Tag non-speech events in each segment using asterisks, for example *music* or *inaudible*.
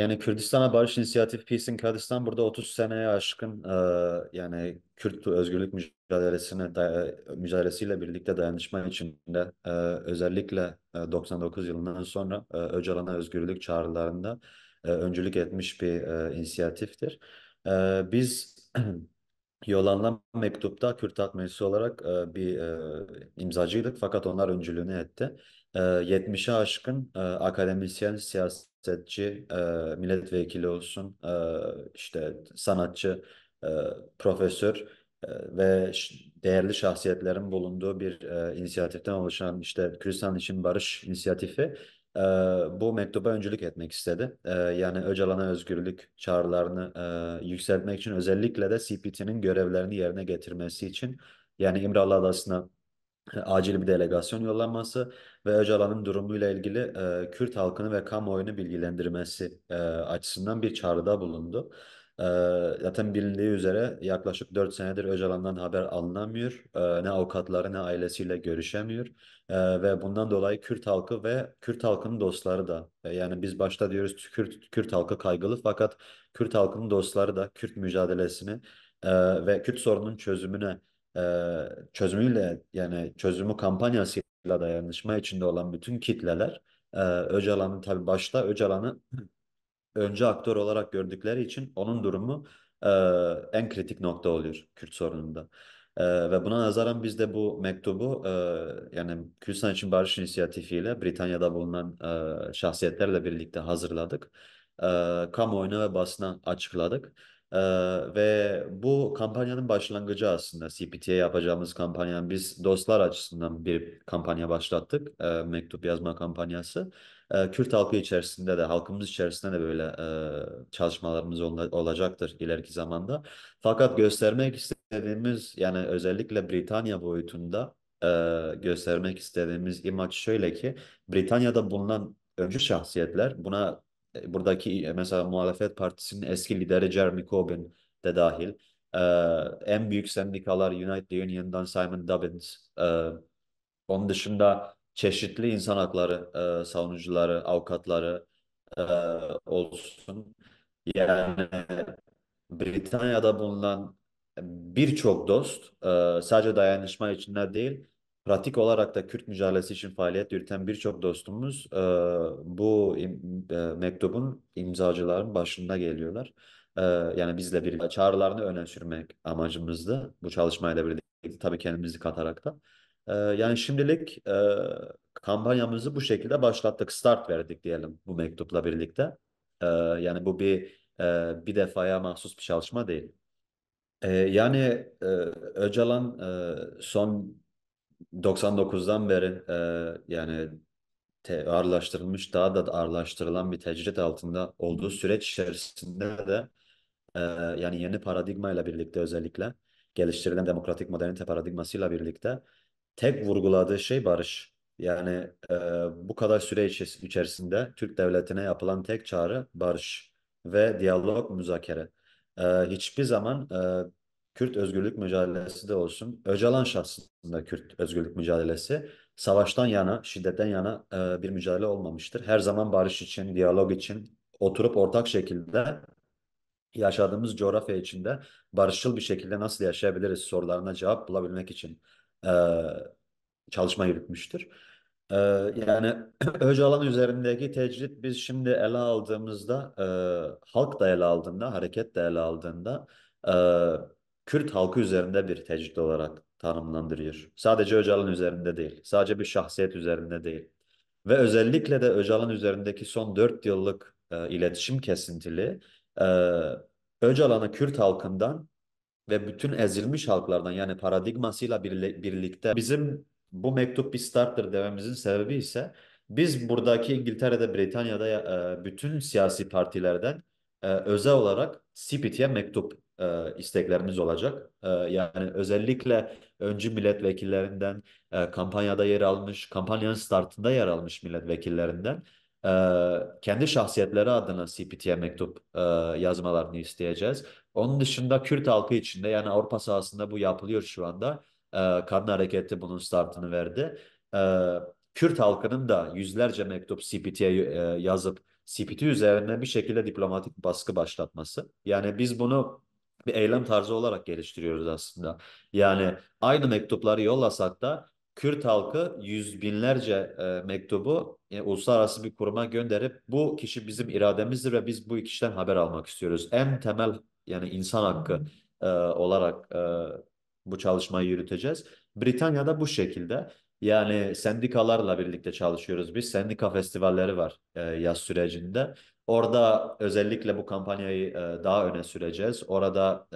Yani Kürdistan'a Barış İnisiyatifi Peace in Kurdistan burada 30 seneye aşkın e, yani Kürt özgürlük mücadelesine mücadelesiyle birlikte dayanışma içinde e, özellikle e, 99 yılından sonra e, Öcalan'a özgürlük çağrılarında e, öncülük etmiş bir e, inisiyatiftir. E, biz *clears throat* Yollanan mektupta Kürt halk meclisi olarak e, bir e, imzacıydık fakat onlar öncülüğünü etti. E, 70'e aşkın e, akademisyen, siyasi siyasetçi, e, milletvekili olsun, e, işte sanatçı, e, profesör e, ve değerli şahsiyetlerin bulunduğu bir e, inisiyatiften oluşan işte Kürdistan için Barış inisiyatifi e, bu mektuba öncülük etmek istedi. E, yani Öcalan'a özgürlük çağrılarını e, yükseltmek için özellikle de CPT'nin görevlerini yerine getirmesi için yani İmralı Adası'na acil bir delegasyon yollanması ve Öcalan'ın durumuyla ilgili e, Kürt halkını ve kamuoyunu bilgilendirmesi e, açısından bir çağrıda bulundu. E, zaten bilindiği üzere yaklaşık 4 senedir Öcalan'dan haber alınamıyor. E, ne avukatları ne ailesiyle görüşemiyor. E, ve bundan dolayı Kürt halkı ve Kürt halkının dostları da e, yani biz başta diyoruz Kürt, Kürt halkı kaygılı fakat Kürt halkının dostları da Kürt mücadelesini e, ve Kürt sorunun çözümüne çözümüyle yani çözümü kampanyasıyla dayanışma içinde olan bütün kitleler e, Öcalan'ın tabii başta Öcalan'ı *clears throat* önce aktör olarak gördükleri için onun durumu en kritik nokta oluyor Kürt sorununda. ve buna nazaran biz de bu mektubu yani Kürdistan için Barış İnisiyatifi ile Britanya'da bulunan şahsiyetlerle birlikte hazırladık. kamuoyuna ve basına açıkladık. Ee, ve bu kampanyanın başlangıcı aslında CPT'ye yapacağımız kampanyanın biz dostlar açısından bir kampanya başlattık. E, mektup yazma kampanyası. E, Kürt halkı içerisinde de halkımız içerisinde de böyle e, çalışmalarımız ol olacaktır ileriki zamanda. Fakat göstermek istediğimiz yani özellikle Britanya boyutunda e, göstermek istediğimiz imaj şöyle ki Britanya'da bulunan öncü şahsiyetler buna e, buradaki e, mesela muhalefet partisinin eski lideri Jeremy Corbyn de dahil. Ee, en büyük sendikalar United Union'dan Simon Dobbins. Ee, onun dışında çeşitli insan hakları e, savunucuları, avukatları e, olsun. Yani Britanya'da bulunan birçok dost e, sadece dayanışma içinde değil Pratik olarak da Kürt mücadelesi için faaliyet yürüten birçok dostumuz e, bu im, e, mektubun imzacıların başında geliyorlar. E, yani bizle birlikte çağrılarını öne sürmek amacımızdı. Bu çalışmayla birlikte tabii kendimizi katarak da. E, yani şimdilik e, kampanyamızı bu şekilde başlattık. Start verdik diyelim bu mektupla birlikte. E, yani bu bir e, bir defaya mahsus bir çalışma değil. E, yani e, Öcalan e, son 99'dan beri e, yani te- ağırlaştırılmış daha da ağırlaştırılan bir tecrit altında olduğu süreç içerisinde de e, yani yeni paradigma ile birlikte özellikle geliştirilen demokratik modernite paradigmasıyla birlikte tek vurguladığı şey barış. Yani e, bu kadar süre içerisinde Türk devletine yapılan tek çağrı barış ve diyalog müzakere. E, hiçbir zaman e, Kürt özgürlük mücadelesi de olsun. Öcalan şahsında Kürt özgürlük mücadelesi savaştan yana, şiddetten yana e, bir mücadele olmamıştır. Her zaman barış için, diyalog için oturup ortak şekilde yaşadığımız coğrafya içinde barışçıl bir şekilde nasıl yaşayabiliriz sorularına cevap bulabilmek için e, çalışma yürütmüştür. E, yani *clears throat* Öcalan üzerindeki tecrit biz şimdi ele aldığımızda, e, halk da ele aldığında, hareket de ele aldığında e, Kürt halkı üzerinde bir tecrit olarak tanımlandırıyor. Sadece Öcalan üzerinde değil, sadece bir şahsiyet üzerinde değil. Ve özellikle de Öcalan üzerindeki son 4 yıllık e, iletişim kesintili e, Öcalan'ı Kürt halkından ve bütün ezilmiş halklardan yani paradigmasıyla birle, birlikte bizim bu mektup bir starttır dememizin sebebi ise biz buradaki İngiltere'de, Britanya'da e, bütün siyasi partilerden e, özel olarak CPT'ye mektup e, isteklerimiz olacak. E, yani özellikle öncü milletvekillerinden, e, kampanyada yer almış, kampanyanın startında yer almış milletvekillerinden e, kendi şahsiyetleri adına CPT'ye mektup e, yazmalarını isteyeceğiz. Onun dışında Kürt halkı içinde yani Avrupa sahasında bu yapılıyor şu anda. E, Kadın Hareketi bunun startını verdi. E, Kürt halkının da yüzlerce mektup CPT'ye e, yazıp CPT üzerine bir şekilde diplomatik baskı başlatması. Yani biz bunu bir eylem tarzı olarak geliştiriyoruz aslında. Yani aynı mektupları yollasak da Kürt halkı yüz binlerce e, mektubu e, uluslararası bir kuruma gönderip bu kişi bizim irademizdir ve biz bu kişiden haber almak istiyoruz. En temel yani insan hakkı e, olarak e, bu çalışmayı yürüteceğiz. Britanya'da bu şekilde yani sendikalarla birlikte çalışıyoruz biz. Sendika festivalleri var e, yaz sürecinde. Orada özellikle bu kampanyayı e, daha öne süreceğiz. Orada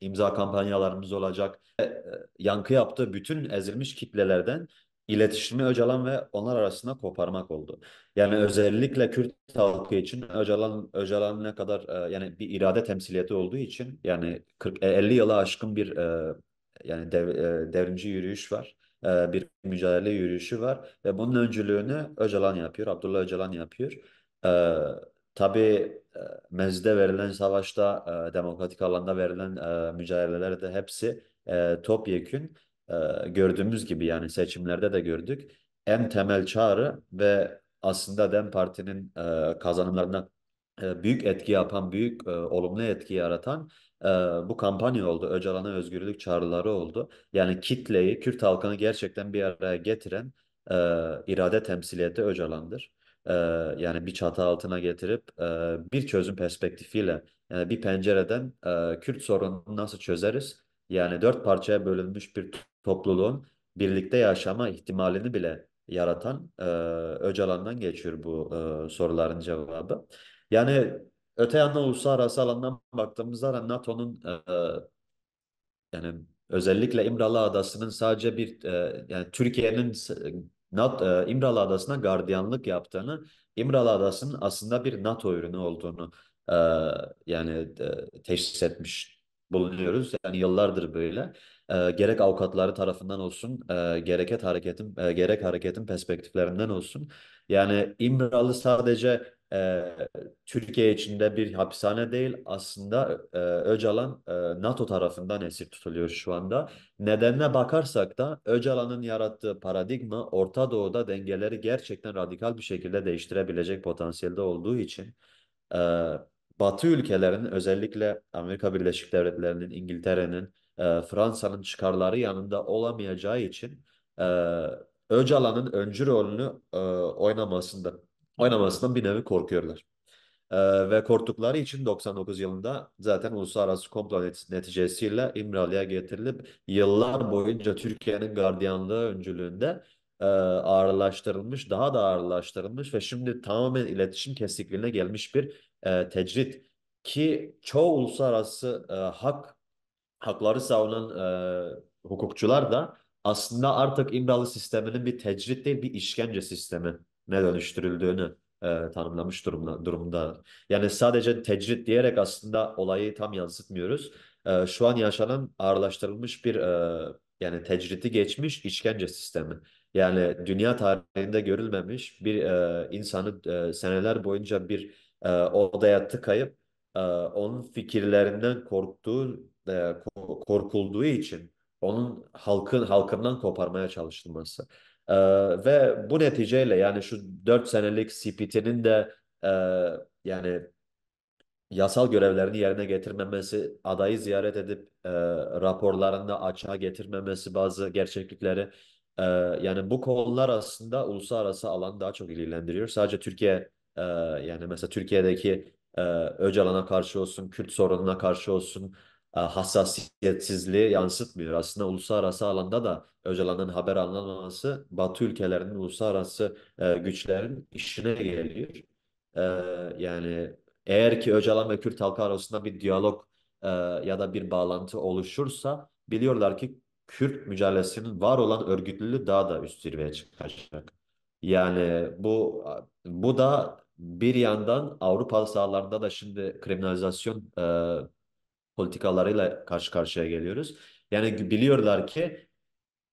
e, imza kampanyalarımız olacak. E, e, yankı yaptığı bütün ezilmiş kitlelerden iletişimi Öcalan ve onlar arasında koparmak oldu. Yani özellikle Kürt halkı için Öcalan Öcalan ne kadar e, yani bir irade temsiliyeti olduğu için yani 40 50 yılı aşkın bir e, yani dev, e, devrimci yürüyüş var. E, bir mücadele yürüyüşü var ve bunun öncülüğünü Öcalan yapıyor, Abdullah Öcalan yapıyor. E, tabii e, Mez'de verilen savaşta, e, demokratik alanda verilen e, mücadelelerde hepsi e, topyekün gördüğümüz gibi yani seçimlerde de gördük. En temel çağrı ve aslında DEM Parti'nin kazanımlarına büyük etki yapan, büyük olumlu etki yaratan bu kampanya oldu. Öcalan'a özgürlük çağrıları oldu. Yani kitleyi, Kürt halkını gerçekten bir araya getiren e, irade temsiliyeti Öcalan'dır. E, yani bir çatı altına getirip e, bir çözüm perspektifiyle yani bir pencereden e, Kürt sorununu nasıl çözeriz? Yani dört parçaya bölünmüş bir topluluğun birlikte yaşama ihtimalini bile yaratan e, Öcalan'dan geçiyor bu e, soruların cevabı. Yani Öte yandan uluslararası alandan baktığımızda da NATO'nun e, yani özellikle İmralı Adası'nın sadece bir e, yani Türkiye'nin NATO, e, İmralı Adası'na gardiyanlık yaptığını, İmralı Adası'nın aslında bir NATO ürünü olduğunu e, yani e, teşhis etmiş bulunuyoruz. Yani yıllardır böyle. E, gerek avukatları tarafından olsun, e, gereket hareketin e, gerek hareketin perspektiflerinden olsun. Yani İmralı sadece e, Türkiye içinde bir hapishane değil aslında e, Öcalan e, NATO tarafından esir tutuluyor şu anda. Nedenine bakarsak da Öcalan'ın yarattığı paradigma Orta Doğu'da dengeleri gerçekten radikal bir şekilde değiştirebilecek potansiyelde olduğu için e, Batı ülkelerinin özellikle Amerika Birleşik Devletleri'nin, İngiltere'nin, e, Fransa'nın çıkarları yanında olamayacağı için e, Öcalan'ın öncü rolünü e, oynamasında oynamasından bir nevi korkuyorlar. Ee, ve korktukları için 99 yılında zaten uluslararası komplo neticesiyle İmralı'ya getirilip yıllar boyunca Türkiye'nin gardiyanlığı öncülüğünde e, ağırlaştırılmış, daha da ağırlaştırılmış ve şimdi tamamen iletişim kesikliğine gelmiş bir e, tecrit ki çoğu uluslararası e, hak hakları savunan e, hukukçular da aslında artık İmralı sisteminin bir tecrit değil bir işkence sistemi ne dönüştürüldüğünü e, tanımlamış durumda, durumda. Yani sadece tecrit diyerek aslında olayı tam yansıtmıyoruz. E, şu an yaşanan ağırlaştırılmış bir e, yani tecriti geçmiş işkence sistemi. Yani dünya tarihinde görülmemiş bir e, insanı e, seneler boyunca bir e, odaya tıkayıp e, onun fikirlerinden korktuğu, e, korkulduğu için onun halkın halkından koparmaya çalışılması. E, ve bu neticeyle yani şu 4 senelik CPT'nin de e, yani yasal görevlerini yerine getirmemesi, adayı ziyaret edip e, raporlarında açığa getirmemesi bazı gerçeklikleri e, yani bu konular aslında uluslararası alan daha çok ilgilendiriyor. Sadece Türkiye e, yani mesela Türkiye'deki e, Öcalan'a karşı olsun, Kürt sorununa karşı olsun, e, hassasiyetsizliği yansıtmıyor. Aslında uluslararası alanda da Öcalan'ın haber alınamaması Batı ülkelerinin uluslararası e, güçlerin işine geliyor. E, yani eğer ki Öcalan ve Kürt halkı arasında bir diyalog e, ya da bir bağlantı oluşursa biliyorlar ki Kürt mücadelesinin var olan örgütlülüğü daha da üst zirveye çıkacak. Yani bu bu da bir yandan Avrupa sahalarında da şimdi kriminalizasyon e, politikalarıyla karşı karşıya geliyoruz. Yani biliyorlar ki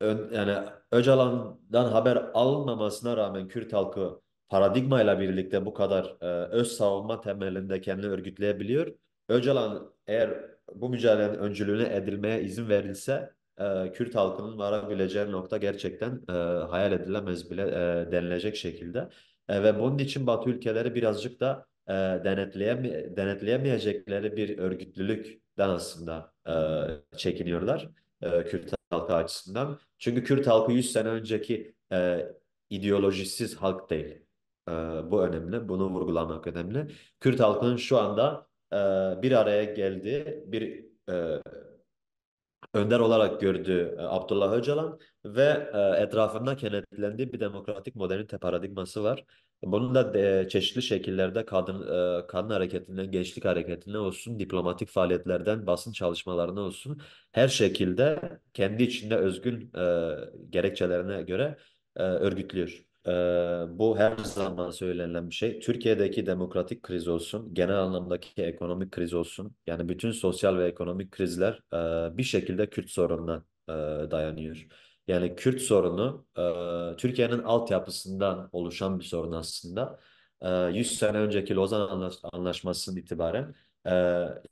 ön, yani Öcalan'dan haber alınmamasına rağmen Kürt halkı paradigma ile birlikte bu kadar e, öz savunma temelinde kendini örgütleyebiliyor. Öcalan eğer bu mücadelenin öncülüğüne edilmeye izin verilse e, Kürt halkının varabileceği nokta gerçekten e, hayal edilemez bile e, denilecek şekilde. E, ve bunun için Batı ülkeleri birazcık da e, denetleyemeyecekleri bir örgütlülük aslında e, çekiniyorlar e, Kürt halkı açısından. Çünkü Kürt halkı 100 sene önceki e, ideolojisiz halk değil. E, bu önemli, bunu vurgulamak önemli. Kürt halkının şu anda e, bir araya geldiği bir e, önder olarak gördüğü Abdullah Öcalan ve e, etrafında kenetlendiği bir demokratik modernite paradigması var. Bunu da e, çeşitli şekillerde kadın e, kadın hareketinden, gençlik hareketine olsun, diplomatik faaliyetlerden, basın çalışmalarına olsun her şekilde kendi içinde özgün e, gerekçelerine göre e, örgütlüyor. E, bu her zaman söylenilen bir şey. Türkiye'deki demokratik kriz olsun, genel anlamdaki ekonomik kriz olsun, yani bütün sosyal ve ekonomik krizler e, bir şekilde Kürt sorununa e, dayanıyor. Yani Kürt sorunu e, Türkiye'nin altyapısından oluşan bir sorun aslında. E, 100 sene önceki Lozan Anlaşması'nın itibaren e,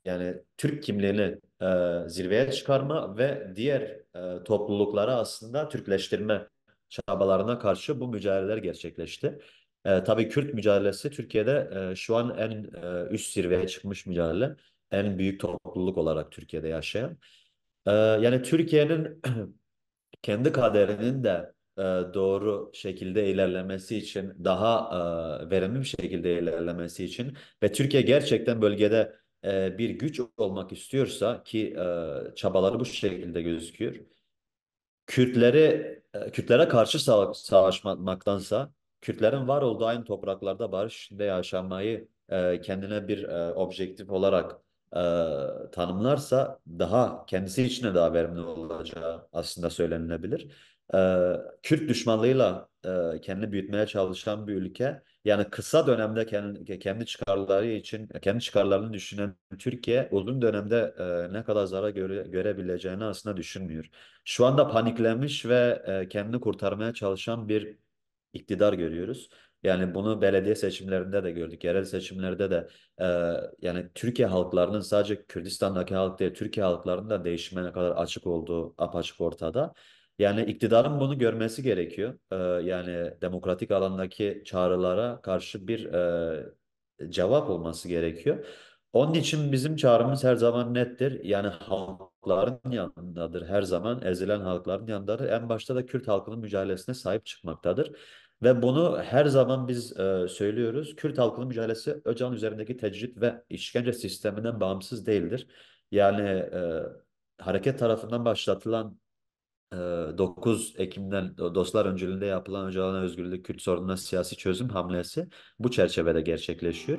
yani Türk kimliğini e, zirveye çıkarma ve diğer e, topluluklara aslında Türkleştirme çabalarına karşı bu mücadeleler gerçekleşti. E, tabii Kürt mücadelesi Türkiye'de e, şu an en e, üst zirveye çıkmış mücadele. En büyük topluluk olarak Türkiye'de yaşayan. E, yani Türkiye'nin *clears throat* kendi kaderinin de e, doğru şekilde ilerlemesi için daha e, verimli bir şekilde ilerlemesi için ve Türkiye gerçekten bölgede e, bir güç olmak istiyorsa ki e, çabaları bu şekilde gözüküyor. Kürtleri e, Kürtlere karşı sa savaşmaktansa Kürtlerin var olduğu aynı topraklarda barış içinde yaşamayı e, kendine bir e, objektif olarak e, tanımlarsa daha kendisi için de daha verimli olacağı aslında söylenilebilir. E, Kürt düşmanlığıyla e, kendini büyütmeye çalışan bir ülke yani kısa dönemde kendi, kendi çıkarları için kendi çıkarlarını düşünen Türkiye uzun dönemde e, ne kadar zarar göre, görebileceğini aslında düşünmüyor. Şu anda paniklenmiş ve e, kendini kurtarmaya çalışan bir iktidar görüyoruz. Yani bunu belediye seçimlerinde de gördük, yerel seçimlerde de e, yani Türkiye halklarının sadece Kürdistan'daki halk değil, Türkiye halklarının da değişime ne kadar açık olduğu apaçık ortada. Yani iktidarın bunu görmesi gerekiyor. E, yani demokratik alandaki çağrılara karşı bir e, cevap olması gerekiyor. Onun için bizim çağrımız her zaman nettir. Yani halkların yanındadır her zaman. Ezilen halkların yanındadır. En başta da Kürt halkının mücadelesine sahip çıkmaktadır. Ve bunu her zaman biz e, söylüyoruz. Kürt halkının mücadelesi Öcalan üzerindeki tecrit ve işkence sisteminden bağımsız değildir. Yani e, hareket tarafından başlatılan 9 e, Ekim'den dostlar öncülüğünde yapılan Öcalan'a özgürlük Kürt sorununa siyasi çözüm hamlesi bu çerçevede gerçekleşiyor.